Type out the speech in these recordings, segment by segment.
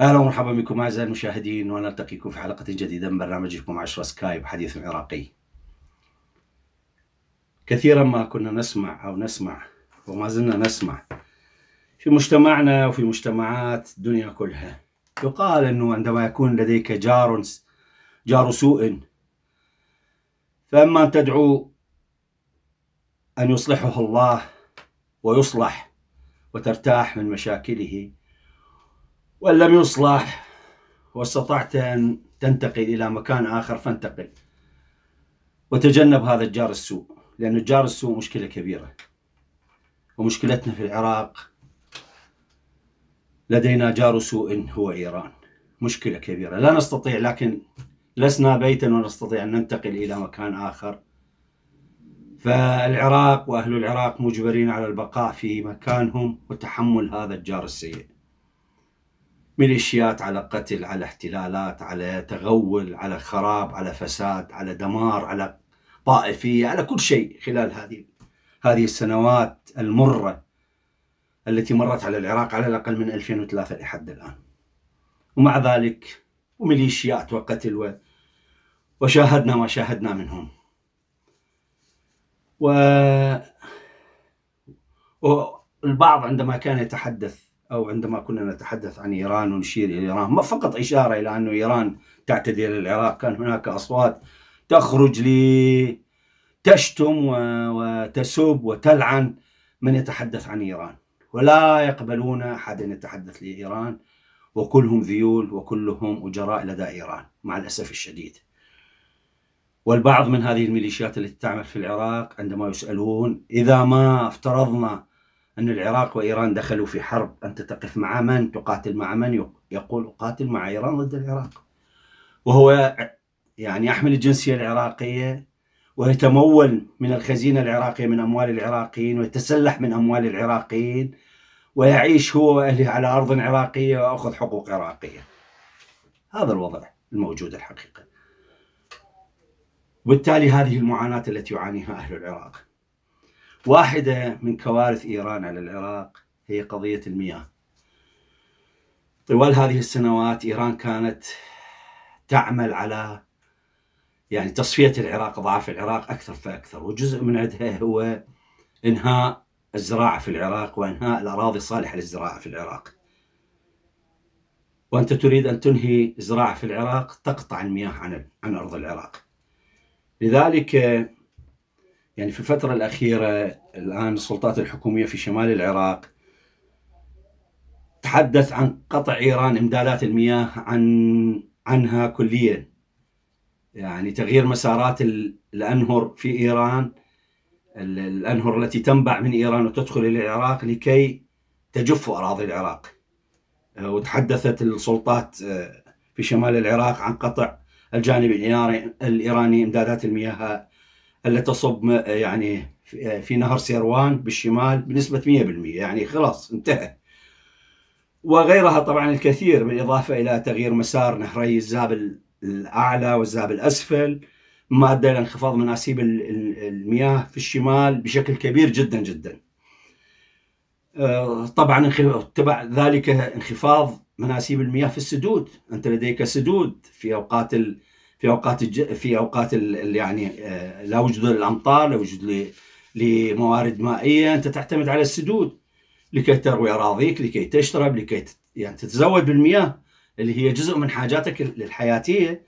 اهلا ومرحبا بكم اعزائي المشاهدين ونلتقيكم في حلقه جديده من برنامجكم 10 سكايب حديث عراقي. كثيرا ما كنا نسمع او نسمع وما زلنا نسمع في مجتمعنا وفي مجتمعات الدنيا كلها يقال أنه عندما يكون لديك جار جار سوء فأما أن تدعو أن يصلحه الله ويصلح وترتاح من مشاكله وإن لم يصلح واستطعت أن تنتقل إلى مكان آخر فانتقل وتجنب هذا الجار السوء لأن الجار السوء مشكلة كبيرة ومشكلتنا في العراق لدينا جار سوء هو إيران مشكلة كبيرة لا نستطيع لكن لسنا بيتا ونستطيع أن ننتقل إلى مكان آخر فالعراق وأهل العراق مجبرين على البقاء في مكانهم وتحمل هذا الجار السيء ميليشيات على قتل على احتلالات على تغول على خراب على فساد على دمار على طائفية على كل شيء خلال هذه هذه السنوات المرة التي مرت على العراق على الأقل من 2003 لحد الآن ومع ذلك وميليشيات وقتل و... وشاهدنا ما شاهدنا منهم و... والبعض عندما كان يتحدث أو عندما كنا نتحدث عن إيران ونشير إلى إيران ما فقط إشارة إلى أن إيران تعتدي على العراق كان هناك أصوات تخرج تشتم وتسب وتلعن من يتحدث عن إيران ولا يقبلون أحدا يتحدث لإيران وكلهم ذيول وكلهم أجراء لدى إيران مع الأسف الشديد والبعض من هذه الميليشيات التي تعمل في العراق عندما يسألون إذا ما افترضنا أن العراق وإيران دخلوا في حرب أنت تقف مع من تقاتل مع من يقول أقاتل مع إيران ضد العراق وهو يعني يحمل الجنسية العراقية ويتمول من الخزينة العراقية من أموال العراقيين ويتسلح من أموال العراقيين ويعيش هو وأهله على أرض عراقية وأخذ حقوق عراقية هذا الوضع الموجود الحقيقة وبالتالي هذه المعاناة التي يعانيها أهل العراق واحدة من كوارث إيران على العراق هي قضية المياه طوال هذه السنوات إيران كانت تعمل على يعني تصفيه العراق ضعف العراق اكثر فاكثر وجزء من عدها هو انهاء الزراعه في العراق وانهاء الاراضي الصالحه للزراعه في العراق. وانت تريد ان تنهي الزراعه في العراق تقطع المياه عن عن ارض العراق. لذلك يعني في الفتره الاخيره الان السلطات الحكوميه في شمال العراق تحدث عن قطع ايران امدادات المياه عن عنها كليا يعني تغيير مسارات الأنهر في إيران الأنهر التي تنبع من إيران وتدخل إلى العراق لكي تجف أراضي العراق آه، وتحدثت السلطات آه، في شمال العراق عن قطع الجانب الإيراني إمدادات المياه التي تصب آه، يعني في نهر سيروان بالشمال بنسبة 100% يعني خلاص انتهى وغيرها طبعا الكثير بالإضافة إلى تغيير مسار نهري الزابل الأعلى والذهب الأسفل ما أدى إلى انخفاض مناسيب المياه في الشمال بشكل كبير جدا جدا آه، طبعا تبع ذلك انخفاض مناسيب المياه في السدود انت لديك سدود في اوقات ال... في اوقات الج... في اوقات ال... يعني آه، لا وجود للامطار لا وجود ل... لموارد مائيه انت تعتمد على السدود لكي تروي اراضيك لكي تشرب لكي ت... يعني تتزود بالمياه اللي هي جزء من حاجاتك الحياتيه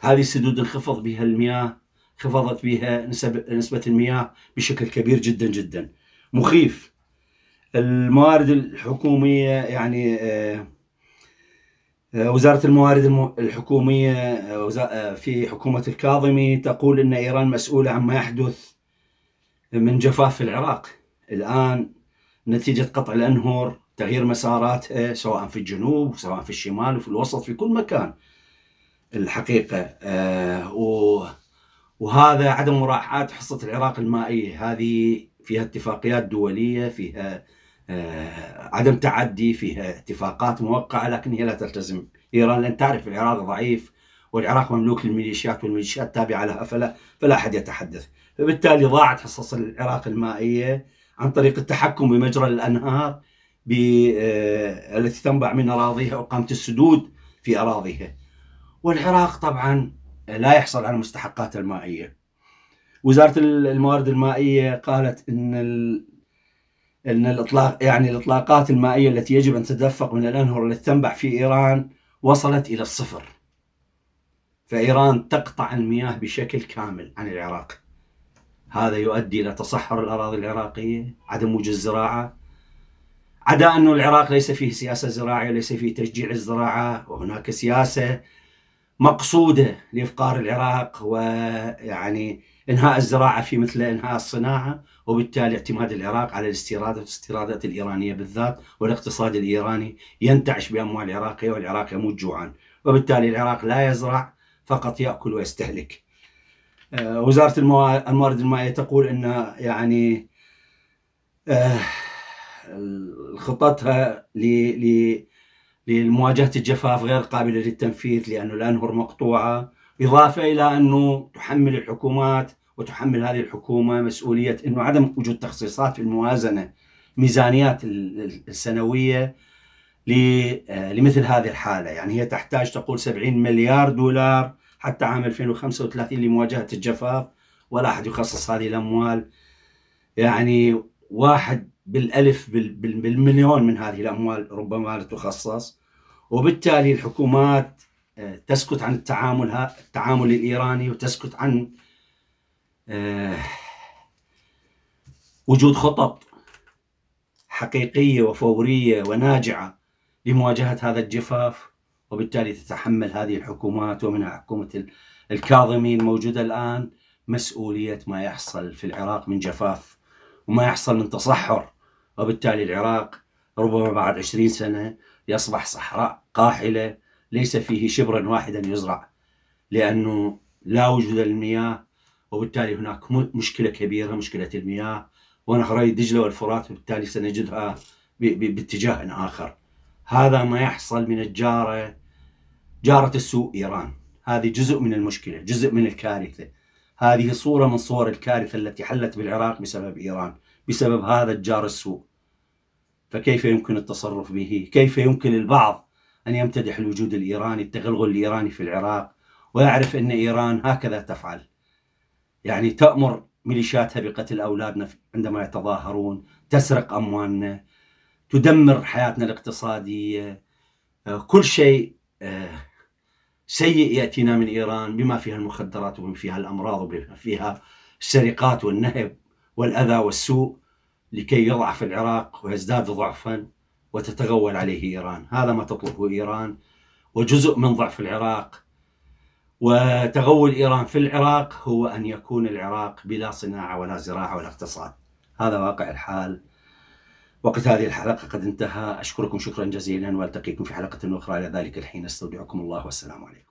هذه السدود انخفض بها المياه انخفضت بها نسب نسبه المياه بشكل كبير جدا جدا مخيف الموارد الحكوميه يعني آه، آه، وزارة الموارد الحكومية آه، في حكومة الكاظمي تقول أن إيران مسؤولة عما يحدث من جفاف في العراق الآن نتيجة قطع الأنهور تغيير مساراتها سواء في الجنوب سواء في الشمال وفي الوسط في كل مكان الحقيقة آه، وهذا عدم مراعاة حصة العراق المائية هذه فيها اتفاقيات دولية فيها آه، عدم تعدي فيها اتفاقات موقعة لكن هي لا تلتزم إيران لأن تعرف العراق ضعيف والعراق مملوك للميليشيات والميليشيات تابعة لها فلا فلا أحد يتحدث فبالتالي ضاعت حصص العراق المائية عن طريق التحكم بمجرى الأنهار آه، التي تنبع من أراضيها وقامت السدود في أراضيها والعراق طبعا لا يحصل على مستحقاته المائية وزارة الموارد المائية قالت أن أن الإطلاق يعني الإطلاقات المائية التي يجب أن تدفق من الأنهر التي تنبع في إيران وصلت إلى الصفر فإيران تقطع المياه بشكل كامل عن العراق هذا يؤدي إلى تصحر الأراضي العراقية عدم وجود زراعه، عدا أنه العراق ليس فيه سياسة زراعية ليس فيه تشجيع الزراعة وهناك سياسة مقصودة لإفقار العراق ويعني إنهاء الزراعة في مثل إنهاء الصناعة وبالتالي اعتماد العراق على الاستيراد والاستيرادات الإيرانية بالذات والاقتصاد الإيراني ينتعش بأموال العراقية والعراق يموت جوعا وبالتالي العراق لا يزرع فقط يأكل ويستهلك آه، وزارة الموارد المائية تقول أن يعني آه خططها لمواجهة الجفاف غير قابلة للتنفيذ لأنه الأنهر مقطوعة إضافة إلى أنه تحمل الحكومات وتحمل هذه الحكومة مسؤولية أنه عدم وجود تخصيصات في الموازنة ميزانيات السنوية آه، لمثل هذه الحالة يعني هي تحتاج تقول 70 مليار دولار حتى عام 2035 لمواجهة الجفاف ولا أحد يخصص هذه الأموال يعني واحد بالالف بالمليون من هذه الاموال ربما لا تخصص وبالتالي الحكومات آه، تسكت عن التعامل التعامل الايراني وتسكت عن آه، وجود خطط حقيقيه وفوريه وناجعه لمواجهه هذا الجفاف وبالتالي تتحمل هذه الحكومات ومنها حكومه الكاظمي الموجوده الان مسؤوليه ما يحصل في العراق من جفاف وما يحصل من تصحر وبالتالي العراق ربما بعد 20 سنة يصبح صحراء قاحلة ليس فيه شبرا واحدا يزرع لأنه لا وجود للمياه وبالتالي هناك مشكلة كبيرة مشكلة المياه ونهري دجلة والفرات وبالتالي سنجدها باتجاه آخر هذا ما يحصل من الجارة جارة السوء إيران هذه جزء من المشكلة جزء من الكارثة هذه صورة من صور الكارثة التي حلت بالعراق بسبب إيران بسبب هذا الجار السوء فكيف يمكن التصرف به؟ كيف يمكن البعض أن يمتدح الوجود الإيراني التغلغل الإيراني في العراق ويعرف أن إيران هكذا تفعل يعني تأمر ميليشياتها بقتل أولادنا عندما يتظاهرون تسرق أموالنا تدمر حياتنا الاقتصادية آه، كل شيء آه، سيء يأتينا من إيران بما فيها المخدرات وبما فيها الأمراض وبما فيها السرقات والنهب والأذى والسوء لكي يضعف العراق ويزداد ضعفا وتتغول عليه إيران هذا ما تطلبه إيران وجزء من ضعف العراق وتغول إيران في العراق هو أن يكون العراق بلا صناعة ولا زراعة ولا اقتصاد هذا واقع الحال وقت هذه الحلقة قد انتهى أشكركم شكرا جزيلا وألتقيكم في حلقة أخرى إلى ذلك الحين استودعكم الله والسلام عليكم